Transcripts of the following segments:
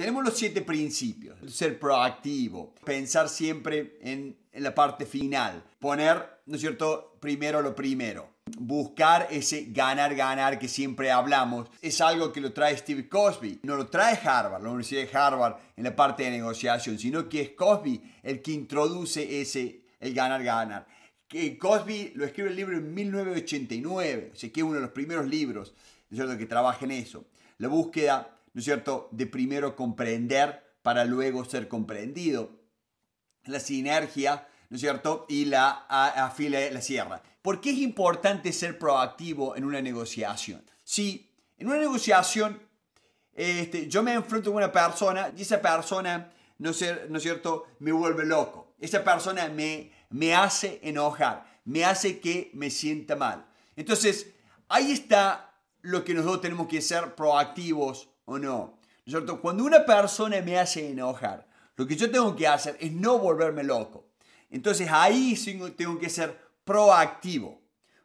Tenemos los siete principios. Ser proactivo, pensar siempre en, la parte final, poner, ¿no es cierto?, primero lo primero. Buscar ese ganar, ganar que siempre hablamos es algo que lo trae Steve Cosby. No lo trae Harvard, la Universidad de Harvard en la parte de negociación, sino que es Cosby el que introduce ese, el ganar, ganar. Que Cosby lo escribe el libro en 1989, o sea que es uno de los primeros libros, ¿no es cierto?, que trabaja en eso. La búsqueda ¿no es cierto?, de primero comprender para luego ser comprendido. La sinergia, ¿no es cierto?, y la afila la sierra. ¿Por qué es importante ser proactivo en una negociación? Si en una negociación este, yo me enfrento con una persona y esa persona, ¿no es cierto?, me vuelve loco. Esa persona me, me hace enojar, me hace que me sienta mal. Entonces, ahí está lo que nosotros tenemos que ser proactivos ¿O no? cierto? Cuando una persona me hace enojar, lo que yo tengo que hacer es no volverme loco. Entonces ahí tengo que ser proactivo.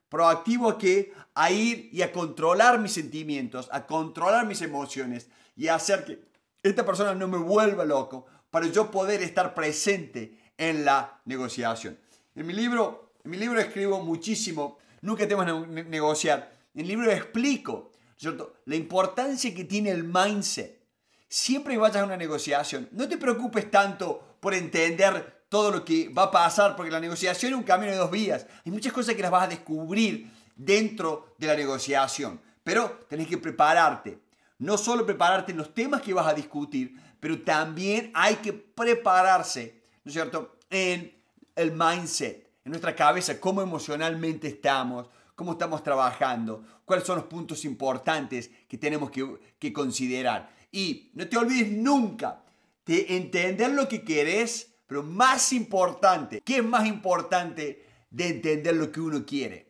Proactivo a que a ir y a controlar mis sentimientos, a controlar mis emociones y a hacer que esta persona no me vuelva loco para yo poder estar presente en la negociación. En mi libro, en mi libro escribo muchísimo, nunca tengo negociar. En el libro explico ¿cierto? La importancia que tiene el mindset. Siempre que vayas a una negociación, no te preocupes tanto por entender todo lo que va a pasar, porque la negociación es un camino de dos vías. Hay muchas cosas que las vas a descubrir dentro de la negociación, pero tenés que prepararte. No solo prepararte en los temas que vas a discutir, pero también hay que prepararse, ¿no es cierto?, en el mindset, en nuestra cabeza, cómo emocionalmente estamos, cómo estamos trabajando, cuáles son los puntos importantes que tenemos que, considerar. Y no te olvides nunca de entender lo que querés, pero más importante, ¿qué es más importante de entender lo que uno quiere?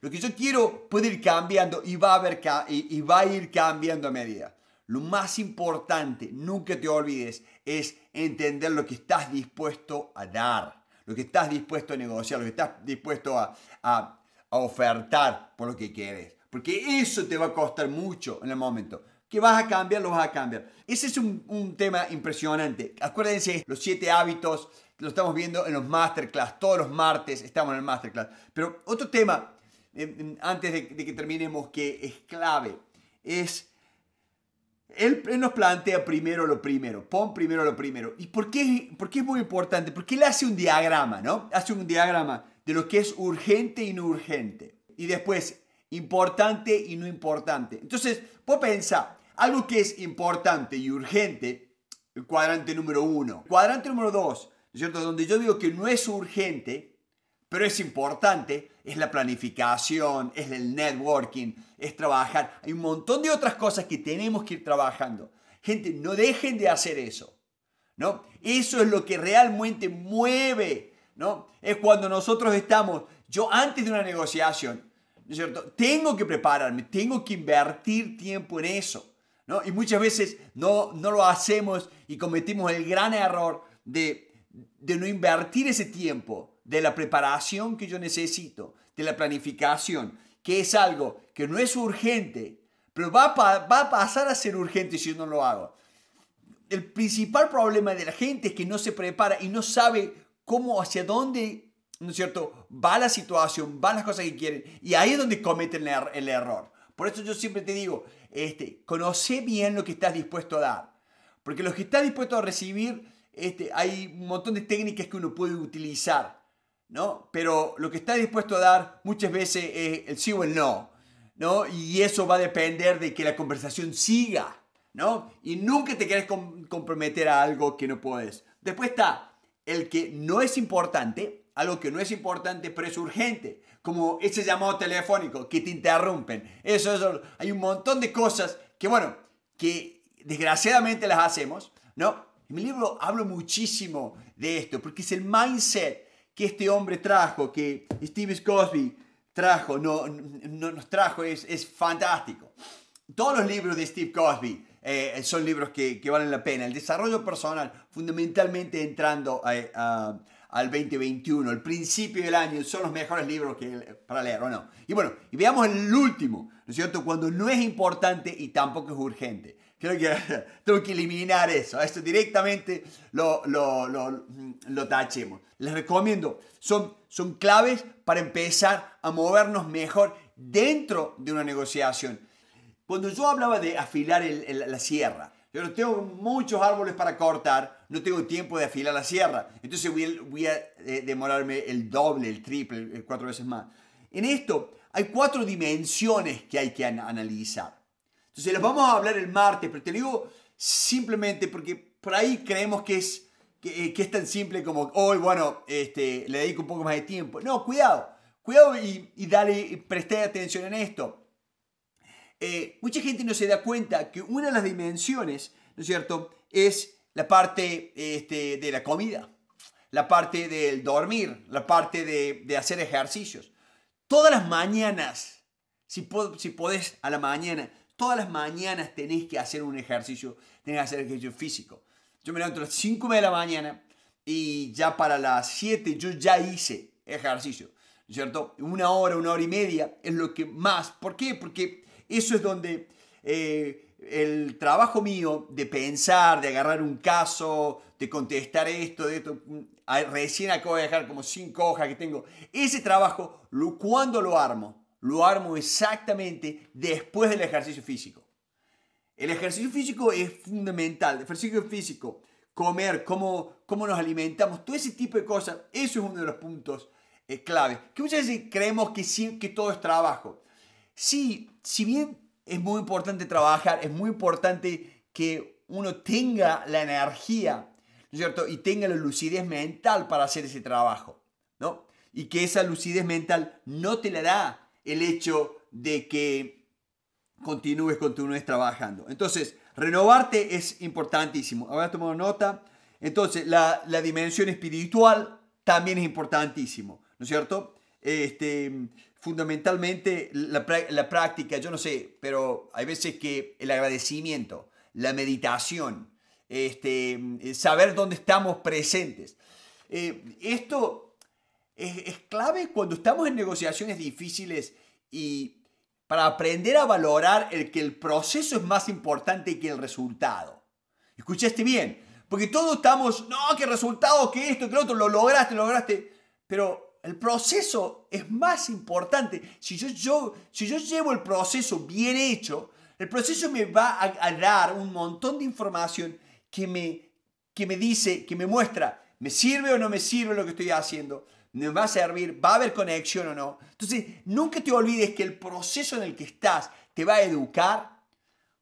Lo que yo quiero puede ir cambiando y va a, haber, y, va a ir cambiando a medida. Lo más importante, nunca te olvides, es entender lo que estás dispuesto a dar, lo que estás dispuesto a negociar, lo que estás dispuesto a, a, a ofertar por lo que quieres. Porque eso te va a costar mucho en el momento. Que vas a cambiar, lo vas a cambiar. Ese es un, tema impresionante. Acuérdense, los siete hábitos, lo estamos viendo en los masterclass, todos los martes estamos en el masterclass. Pero otro tema, eh, mm, antes de, que terminemos, que es clave, es él, nos plantea primero lo primero, pon primero lo primero. ¿Y por por qué es muy importante? Porque él hace un diagrama, ¿no? Hace un diagrama de lo que es urgente y no urgente. Y después, importante y no importante. Entonces, vos pensá, algo que es importante y urgente, el cuadrante número uno. Cuadrante número dos, cierto? Donde yo digo que no es urgente, pero es importante, es la planificación, es el networking, es trabajar. Hay un montón de otras cosas que tenemos que ir trabajando. Gente, no dejen de hacer eso. ¿no? Eso es lo que realmente mueve es cuando nosotros estamos, yo antes de una negociación, cierto? Tengo que prepararme, tengo que invertir tiempo en eso, ¿no? Y muchas veces no, no lo hacemos y cometimos el gran error de, no invertir ese tiempo, de la preparación que yo necesito, de la planificación, que es algo que no es urgente, pero va a, va a pasar a ser urgente si yo no lo hago. El principal problema de la gente es que no se prepara y no sabe cómo, hacia dónde, ¿no es cierto?, va la situación, van las cosas que quieren. Y ahí es donde cometen er-, el, error. Por eso yo siempre te digo, este, conoce bien lo que estás dispuesto a dar. Porque los que estás dispuesto a recibir, este, hay un montón de técnicas que uno puede utilizar, ¿no? Pero lo que estás dispuesto a dar muchas veces es el sí o el no, ¿no? Y eso va a depender de que la conversación siga, ¿no? Y nunca te quieres comprometer a algo que no puedes. Después está el que no es importante, algo que no es importante pero es urgente, como ese llamado telefónico que te interrumpen. Eso, hay un montón de cosas que, bueno, que desgraciadamente las hacemos, ¿no? En mi libro hablo muchísimo de esto, porque es el mindset que este hombre trajo, que Steve Cosby trajo, no, no nos trajo, es, es fantástico. Todos los libros de Steve Cosby eh, son libros que, valen la pena. El desarrollo personal, fundamentalmente entrando al 2021, el principio del año, son los mejores libros que, para leer, ¿o no? Y bueno, y veamos el último, ¿no es cierto? Cuando no es importante y tampoco es urgente. Creo que tengo que eliminar eso. Esto directamente lo, lo, lo, lo tachemos. Les recomiendo, son, son claves para empezar a movernos mejor dentro de una negociación cuando yo hablaba de afilar la sierra, yo no tengo muchos árboles para cortar, no tengo tiempo de afilar la sierra, entonces voy, a, eh, demorarme el doble, el triple, eh, cuatro veces más. En esto hay cuatro dimensiones que hay que analizar. Entonces las vamos a hablar el martes, pero te digo simplemente porque por ahí creemos que es, eh, que, es tan simple como hoy, bueno, este, le dedico un poco más de tiempo. No, cuidado, cuidado y, y dale, preste atención en esto. Eh, mucha gente no se da cuenta que una de las dimensiones, ¿no es cierto?, es la parte este, de la comida, la parte del dormir, la parte de, hacer ejercicios. Todas las mañanas, si, si podés a la mañana, todas las mañanas tenés que hacer un ejercicio, tenés que hacer ejercicio físico. Yo me levanto a las 5 de la mañana y ya para las 7 yo ya hice ejercicio, ¿cierto? Una hora, una hora y media es lo que más. ¿Por qué? Porque eso es donde eh, el trabajo mío de pensar, de agarrar un caso, de contestar esto, de esto, mm, recién acabo de dejar como cinco hojas que tengo. Ese trabajo, lo, ¿cuándo lo armo? Lo armo exactamente después del ejercicio físico. El ejercicio físico es fundamental. El ejercicio físico, comer, cómo, nos alimentamos, todo ese tipo de cosas, eso es uno de los puntos claves. Eh, clave. Que muchas veces creemos que, que todo es trabajo. Sí, si bien es muy importante trabajar, es muy importante que uno tenga la energía, ¿no es cierto? Y tenga la lucidez mental para hacer ese trabajo, ¿no? Y que esa lucidez mental no te la da el hecho de que continúes, continúes trabajando. Entonces, renovarte es importantísimo. Ahora tomado nota. Entonces, la, la dimensión espiritual también es importantísimo, ¿no es cierto? Este, fundamentalmente la, práctica, yo no sé, pero hay veces que el agradecimiento, la meditación, este, eh, saber dónde estamos presentes. Eh, esto es, clave cuando estamos en negociaciones difíciles y para aprender a valorar el que el proceso es más importante que el resultado. Escuchaste bien, porque todos estamos, no, qué resultado, qué esto, qué otro, lo lograste, lo lograste, pero el proceso es más importante. Si yo, yo, si yo llevo el proceso bien hecho, el proceso me va a, dar un montón de información que me, que me dice, que me muestra, me sirve o no me sirve lo que estoy haciendo, me va a servir, va a haber conexión o no. Entonces, nunca te olvides que el proceso en el que estás te va a educar,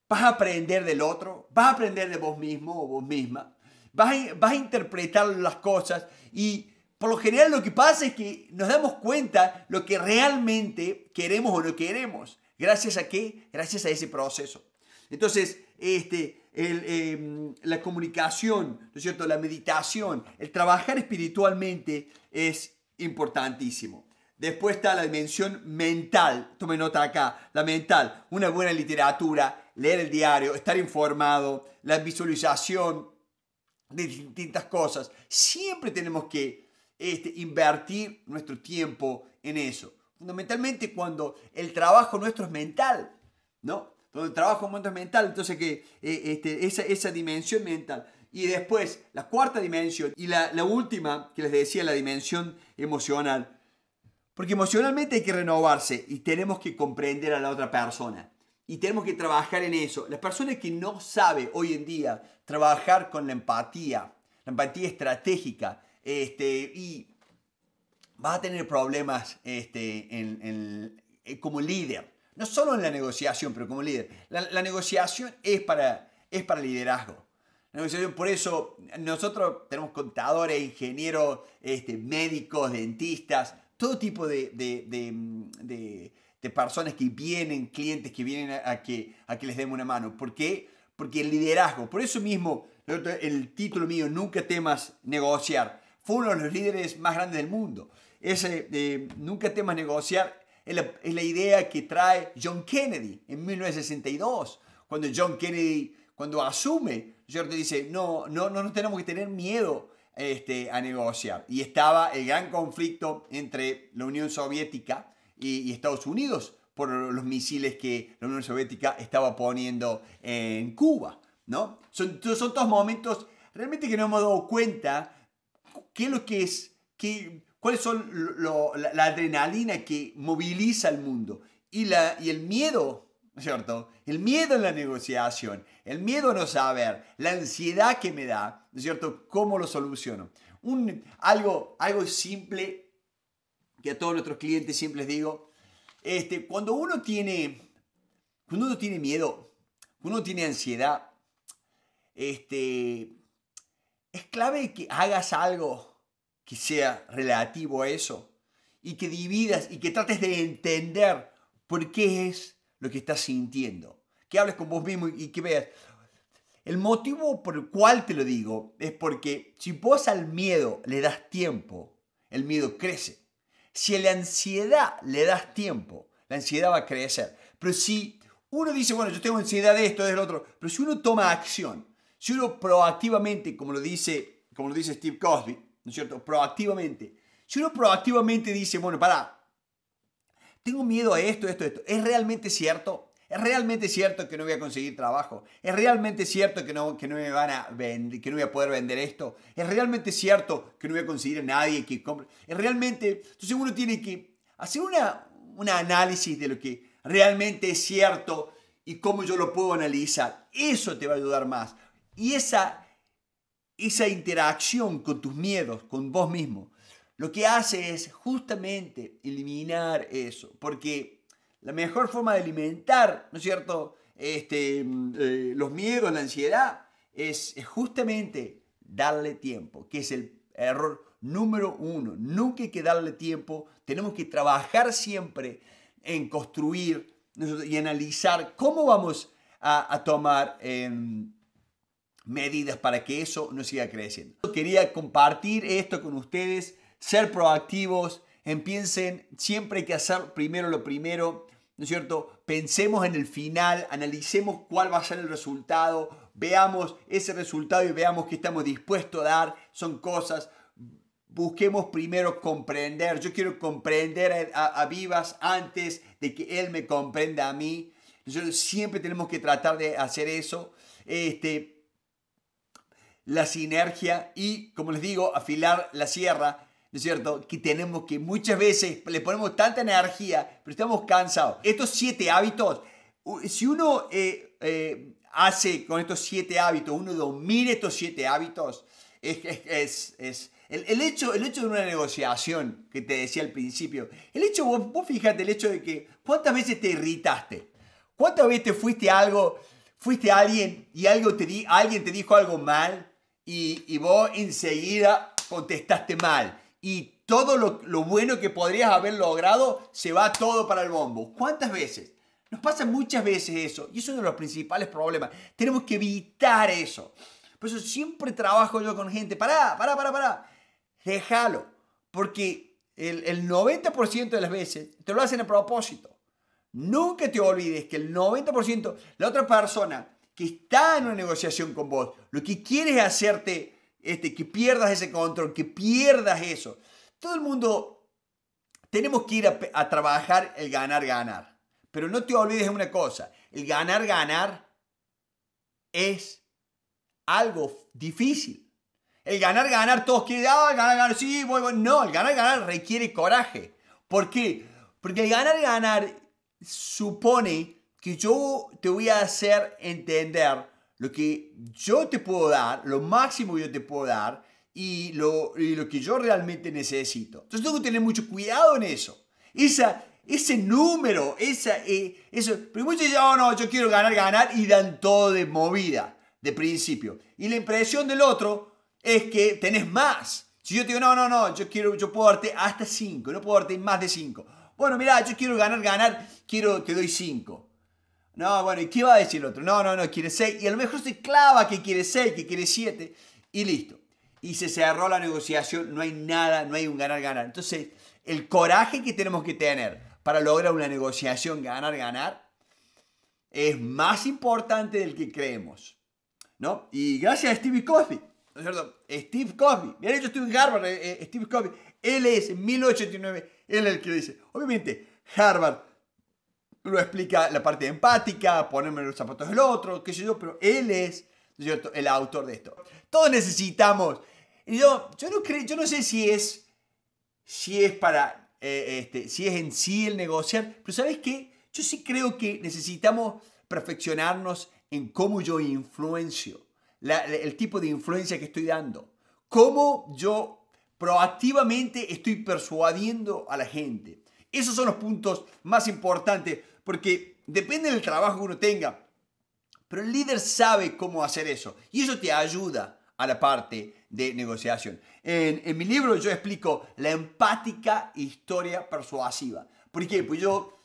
vas a aprender del otro, vas a aprender de vos mismo o vos misma, vas vas a interpretar las cosas y por lo general lo que pasa es que nos damos cuenta lo que realmente queremos o no queremos. ¿Gracias a qué? Gracias a ese proceso. Entonces, este, em, la comunicación, ¿no es cierto? La meditación, el trabajar espiritualmente es importantísimo. Después está la dimensión mental, tome nota acá, la mental, una buena literatura, leer el diario, estar informado, la visualización de distintas cosas. Siempre tenemos que este, invertir nuestro tiempo en eso. Fundamentalmente cuando el trabajo nuestro es mental, ¿no? Cuando el trabajo nuestro es mental, entonces que eh, este, esa, dimensión mental. Y después, la cuarta dimensión y la, última que les decía, la dimensión emocional. Porque emocionalmente hay que renovarse y tenemos que comprender a la otra persona. Y tenemos que trabajar en eso. Las personas que no sabe hoy en día trabajar con la empatía, la empatía estratégica, este, y vas a tener problemas este, eh, como líder. No solo en la negociación, pero como líder. La, negociación es para, es para liderazgo. Por eso nosotros tenemos contadores, ingenieros, este, médicos, dentistas, todo tipo de, personas que vienen, clientes que vienen a, que, a que les demos una mano. ¿Por qué? Porque el liderazgo, por eso mismo el título mío, Nunca temas negociar, fue uno de los líderes más grandes del mundo. Ese eh, nunca temas negociar es la, idea que trae John Kennedy en 1962, cuando John Kennedy, cuando asume, George dice, no, no, no, tenemos que tener miedo este, a negociar. Y estaba el gran conflicto entre la Unión Soviética y, Estados Unidos por los misiles que la Unión Soviética estaba poniendo en Cuba, ¿no? Son, son todos momentos realmente que no hemos dado cuenta ¿Qué es lo que es? Qué, ¿Cuáles son la, adrenalina que moviliza el mundo? Y, la, y el miedo, ¿cierto? El miedo en la negociación, el miedo a no saber, la ansiedad que me da, es ¿cierto? ¿Cómo lo soluciono? Un, algo, algo simple que a todos nuestros clientes siempre les digo, este, cuando uno tiene, cuando uno tiene miedo, cuando uno tiene ansiedad, este, es clave que hagas algo que sea relativo a eso y que dividas y que trates de entender por qué es lo que estás sintiendo. Que hables con vos mismo y que veas. El motivo por el cual te lo digo es porque si vos al miedo le das tiempo, el miedo crece. Si a la ansiedad le das tiempo, la ansiedad va a crecer. Pero si uno dice, bueno, yo tengo ansiedad de esto, de lo otro, pero si uno toma acción, si uno proactivamente, como lo dice, como lo dice Steve Cosby, ¿no es cierto? Proactivamente. Si uno proactivamente dice, bueno, para, tengo miedo a esto, esto, esto, ¿es realmente cierto? ¿Es realmente cierto que no voy a conseguir trabajo? ¿Es realmente cierto que no, que no me van a vender, que no voy a poder vender esto? ¿Es realmente cierto que no voy a conseguir a nadie que compre? ¿Es realmente? Entonces uno tiene que hacer una, un análisis de lo que realmente es cierto y cómo yo lo puedo analizar. Eso te va a ayudar más. Y esa esa interacción con tus miedos, con vos mismo, lo que hace es justamente eliminar eso, porque la mejor forma de alimentar, ¿no es cierto?, este, mm, eh, los miedos, la ansiedad, es, justamente darle tiempo, que es el error número uno. Nunca hay que darle tiempo, tenemos que trabajar siempre en construir y analizar cómo vamos a, tomar... Em, medidas para que eso no siga creciendo. Quería compartir esto con ustedes, ser proactivos, empiecen, siempre hay que hacer primero lo primero, ¿no es cierto? Pensemos en el final, analicemos cuál va a ser el resultado, veamos ese resultado y veamos qué estamos dispuestos a dar, son cosas. Busquemos primero comprender. Yo quiero comprender a, Vivas antes de que él me comprenda a mí. Nosotros siempre tenemos que tratar de hacer eso. Este, la sinergia y, como les digo, afilar la sierra, ¿no es cierto? Que tenemos que muchas veces le ponemos tanta energía, pero estamos cansados. Estos siete hábitos, si uno eh, eh, hace con estos siete hábitos, uno domina estos siete hábitos, es, el, hecho, el hecho de una negociación que te decía al principio, el hecho, vos, fíjate, el hecho de que cuántas veces te irritaste, cuántas veces fuiste algo, fuiste alguien y algo te alguien te dijo algo mal, y, vos enseguida contestaste mal. Y todo lo, lo, bueno que podrías haber logrado se va todo para el bombo. ¿Cuántas veces? Nos pasa muchas veces eso. Y eso es uno de los principales problemas. Tenemos que evitar eso. Por eso siempre trabajo yo con gente. Pará, pará, pará, pará. Déjalo. Porque el, el 90% de las veces te lo hacen a propósito. Nunca te olvides que el 90%, la otra persona que está en una negociación con vos. Lo que quieres es hacerte este, que pierdas ese control, que pierdas eso. Todo el mundo tenemos que ir a, trabajar el ganar, ganar. Pero no te olvides de una cosa, el ganar, ganar es algo difícil. El ganar, ganar, todos quieren, ah, ganar, ganar, sí, voy, No, el ganar, ganar requiere coraje. ¿Por qué? Porque el ganar, ganar supone que yo te voy a hacer entender lo que yo te puedo dar, lo máximo que yo te puedo dar y lo, y lo que yo realmente necesito. Entonces tengo que tener mucho cuidado en eso. Esa, ese número, esa, eh, eso. pero muchos dicen, oh no, yo quiero ganar, ganar y dan todo de movida, de principio. Y la impresión del otro es que tenés más. Si yo te digo, no, no, no, yo quiero, yo puedo darte hasta 5, no puedo darte más de 5. Bueno, mira, yo quiero ganar, ganar, quiero, te doy 5. No, bueno, ¿y qué va a decir el otro? No, no, no, quiere 6. Y a lo mejor se clava que quiere 6, que quiere 7. Y listo. Y se cerró la negociación, no hay nada, no hay un ganar-ganar. Entonces, el coraje que tenemos que tener para lograr una negociación ganar-ganar es más importante del que creemos. ¿No? Y gracias a Steve Cosby, ¿no es cierto? Steve Cosby, Bien hecho estuve en Harvard, eh, eh, Steve Cosby, él es 1889, él es el que dice, obviamente, Harvard lo explica la parte empática, ponerme los zapatos del otro, qué sé yo, pero él es el autor de esto. Todos necesitamos. Y yo, yo, no yo no sé si es, si es para, eh, este, si es en sí el negociar, pero ¿sabes qué? Yo sí creo que necesitamos perfeccionarnos en cómo yo influencio, el tipo de influencia que estoy dando, cómo yo proactivamente estoy persuadiendo a la gente. Esos son los puntos más importantes porque depende del trabajo que uno tenga, pero el líder sabe cómo hacer eso y eso te ayuda a la parte de negociación. En, mi libro yo explico la empática historia persuasiva. ¿Por qué? Pues yo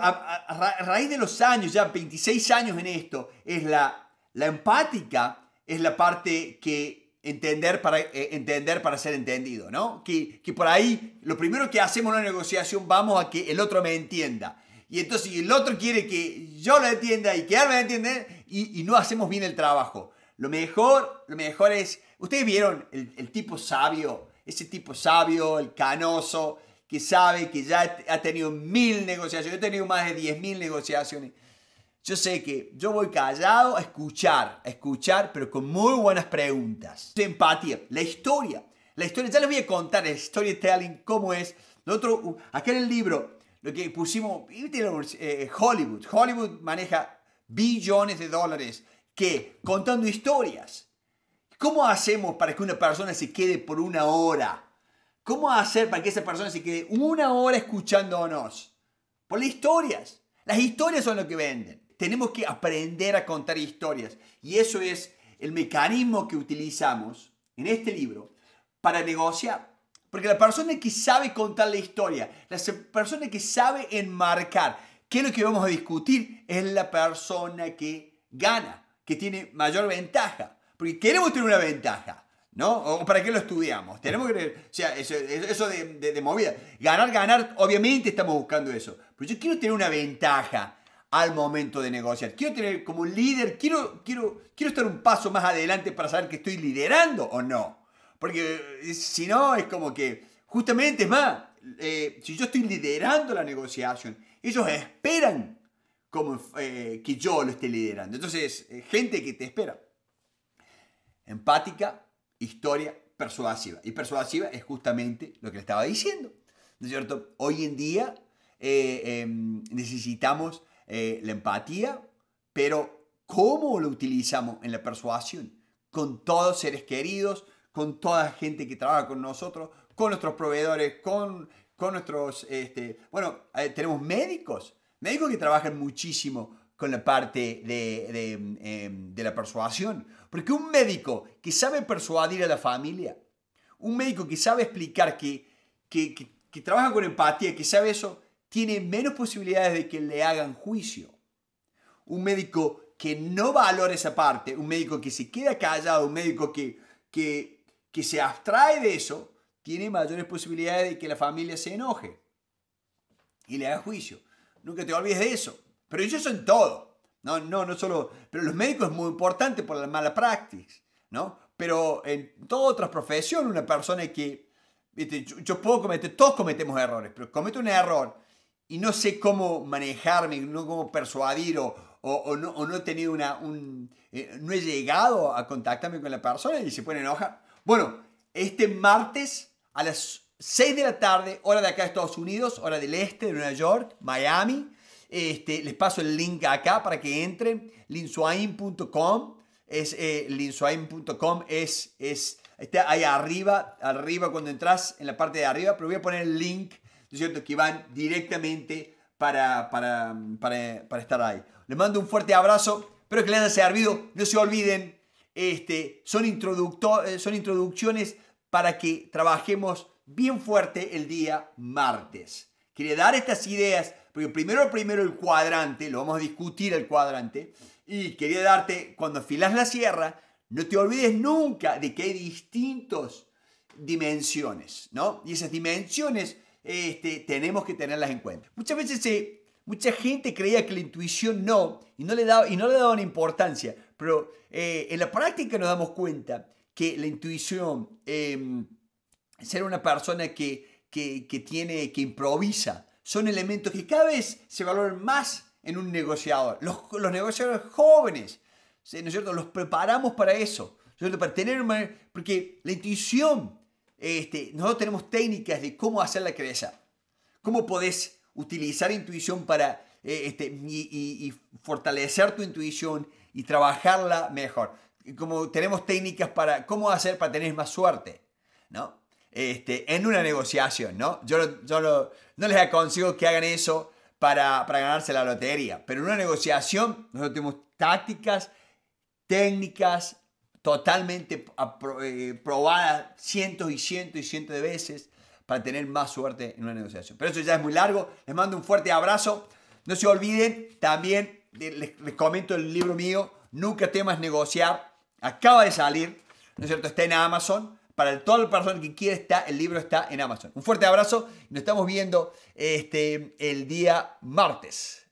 a, raíz de los años, ya 26 años en esto, es la, la empática, es la parte que entender para, eh, entender para ser entendido, ¿no? Que, por ahí lo primero que hacemos en una negociación vamos a que el otro me entienda. Y entonces el otro quiere que yo lo entienda y que él me entienda y, no hacemos bien el trabajo. Lo mejor, lo mejor es, ustedes vieron el, el tipo sabio, ese tipo sabio, el canoso, que sabe que ya ha tenido mil negociaciones, yo he tenido más de diez mil negociaciones yo sé que yo voy callado a escuchar, a escuchar, pero con muy buenas preguntas. empatía, la historia. La historia, ya les voy a contar el storytelling, cómo es. otro, uh, acá en el libro, lo que pusimos, eh, eh, Hollywood. Hollywood maneja billones de dólares que contando historias. ¿Cómo hacemos para que una persona se quede por una hora? ¿Cómo hacer para que esa persona se quede una hora escuchándonos? Por las historias. Las historias son lo que venden tenemos que aprender a contar historias. Y eso es el mecanismo que utilizamos en este libro para negociar. Porque la persona que sabe contar la historia, la persona que sabe enmarcar qué es lo que vamos a discutir, es la persona que gana, que tiene mayor ventaja. Porque queremos tener una ventaja. ¿No? ¿O para qué lo estudiamos? Tenemos que... O sea, eso, de, de movida. Ganar, ganar, obviamente estamos buscando eso. Pero yo quiero tener una ventaja al momento de negociar. Quiero tener como un líder, quiero, quiero, quiero estar un paso más adelante para saber que estoy liderando o no. Porque eh, si no, es como que, justamente, es más, eh, si yo estoy liderando la negociación, ellos esperan como, eh, que yo lo esté liderando. Entonces, gente que te espera. Empática, historia, persuasiva. Y persuasiva es justamente lo que le estaba diciendo. ¿No es cierto? Hoy en día em, necesitamos eh, la empatía, pero cómo lo utilizamos en la persuasión, con todos seres queridos, con toda gente que trabaja con nosotros, con nuestros proveedores, con, con nuestros, este, bueno, eh, tenemos médicos, médicos que trabajan muchísimo con la parte em, de, la persuasión, porque un médico que sabe persuadir a la familia, un médico que sabe explicar que, que, que trabaja con empatía, que sabe eso, tiene menos posibilidades de que le hagan juicio. Un médico que no valora esa parte, un médico que se queda callado, un médico que, que, se abstrae de eso, tiene mayores posibilidades de que la familia se enoje y le haga juicio. Nunca te olvides de eso. Pero eso en todo. No, no, no solo. Pero los médicos es muy importante por la mala práctica, ¿no? Pero en toda otra profesión, una persona que. yo puedo cometer, todos cometemos errores, pero comete un error y no sé cómo manejarme, no cómo persuadir o, o, no, no, he tenido una, un, eh, no he llegado a contactarme con la persona y se pone enoja. Bueno, este martes a las 6 de la tarde, hora de acá de Estados Unidos, hora del este de Nueva York, Miami, este, les paso el link acá para que entren, linsuain.com, es eh, es, es, está ahí arriba, arriba cuando entras en la parte de arriba, pero voy a poner el link que van directamente para, para, para, estar ahí. Les mando un fuerte abrazo, espero que les haya servido, no se olviden, este, son, eh, son introducciones para que trabajemos bien fuerte el día martes. Quería dar estas ideas, porque primero, primero el cuadrante, lo vamos a discutir el cuadrante, y quería darte, cuando afilas la sierra, no te olvides nunca de que hay distintas dimensiones, ¿no? Y esas dimensiones este, tenemos que tenerlas en cuenta. Muchas veces mucha gente creía que la intuición no, y no le, daba, y no le daban importancia, pero eh, en la práctica nos damos cuenta que la intuición, em, ser una persona que, tiene, que improvisa, son elementos que cada vez se valoran más en un negociador. Los, los negociadores jóvenes, ¿no es cierto? Los preparamos para eso, Para tener porque la intuición este, nosotros tenemos técnicas de cómo hacer la crecer. Cómo podés utilizar intuición para eh, este, y, fortalecer tu intuición y trabajarla mejor. Como tenemos técnicas para cómo hacer para tener más suerte, ¿no? Este, en una negociación, ¿no? Yo, no, no les aconsejo que hagan eso para, para ganarse la lotería, pero en una negociación nosotros tenemos tácticas, técnicas, totalmente eh, probada cientos y cientos y cientos de veces para tener más suerte en una negociación. Pero eso ya es muy largo. Les mando un fuerte abrazo. No se olviden, también les, comento el libro mío, Nunca temas negociar. Acaba de salir, ¿no es cierto? Está en Amazon. Para toda la persona que quiera está, el libro está en Amazon. Un fuerte abrazo. Nos estamos viendo este, el día martes.